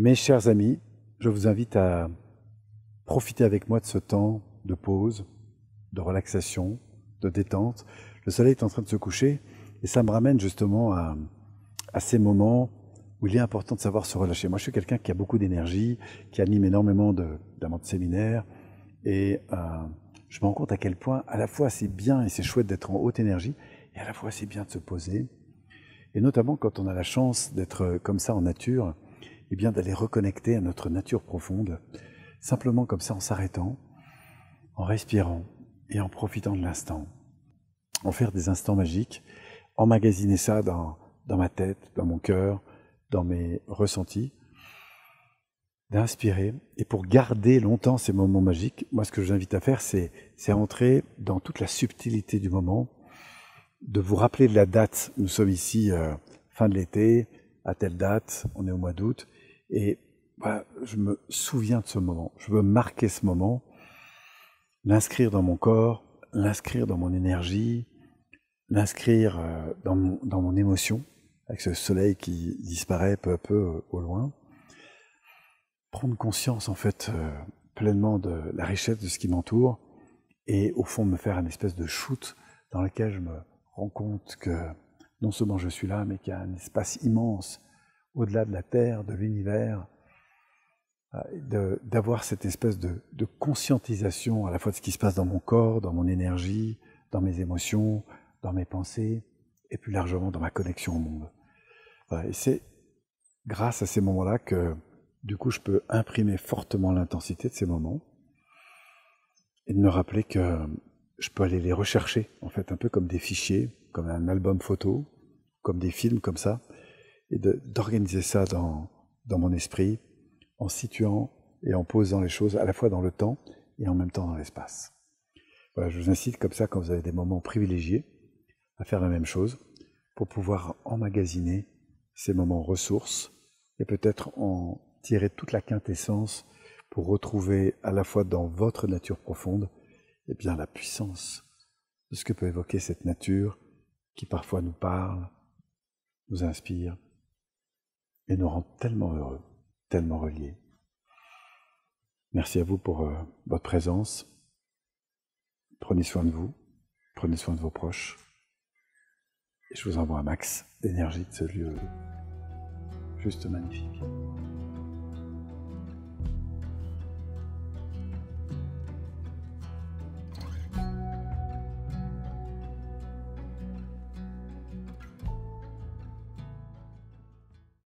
Mes chers amis, je vous invite à profiter avec moi de ce temps de pause, de relaxation, de détente. Le soleil est en train de se coucher et ça me ramène justement à, ces moments où il est important de savoir se relâcher. Moi, je suis quelqu'un qui a beaucoup d'énergie, qui anime énormément de, de séminaires, et euh, je me rends compte à quel point, à la fois, c'est bien et c'est chouette d'être en haute énergie, et à la fois, c'est bien de se poser. Et notamment quand on a la chance d'être comme ça en nature, et eh bien d'aller reconnecter à notre nature profonde, simplement comme ça en s'arrêtant, en respirant et en profitant de l'instant. En faire des instants magiques, emmagasiner ça dans, dans ma tête, dans mon cœur, dans mes ressentis, d'inspirer. Et pour garder longtemps ces moments magiques, moi ce que je vous invite à faire, c'est entrer dans toute la subtilité du moment, de vous rappeler de la date. Nous sommes ici euh, fin de l'été, à telle date, on est au mois d'août. Et je me souviens de ce moment. Je veux marquer ce moment, l'inscrire dans mon corps, l'inscrire dans mon énergie, l'inscrire euh, dans mon, émotion, avec ce soleil qui disparaît peu à peu euh, au loin. Prendre conscience en fait euh, pleinement de la richesse de ce qui m'entoure et au fond me faire une espèce de shoot dans laquelle je me rends compte que non seulement je suis là, mais qu'il y a un espace immense au-delà de la Terre, de l'univers, euh, d'avoir cette espèce de, conscientisation à la fois de ce qui se passe dans mon corps, dans mon énergie, dans mes émotions, dans mes pensées, et plus largement dans ma connexion au monde. et c'est grâce à ces moments-là que, du coup, je peux imprimer fortement l'intensité de ces moments et de me rappeler que je peux aller les rechercher, en fait, un peu comme des fichiers, comme un album photo, comme des films comme ça, et d'organiser ça dans, dans mon esprit en situant et en posant les choses à la fois dans le temps et en même temps dans l'espace. Voilà, je vous incite comme ça, quand vous avez des moments privilégiés, à faire la même chose pour pouvoir emmagasiner ces moments ressources et peut-être en tirer toute la quintessence pour retrouver à la fois dans votre nature profonde et eh bien la puissance de ce que peut évoquer cette nature qui parfois nous parle, nous inspire et nous rend tellement heureux, tellement reliés. Merci à vous pour euh, votre présence. Prenez soin de vous, prenez soin de vos proches. Et je vous envoie un max d'énergie de ce lieu juste magnifique.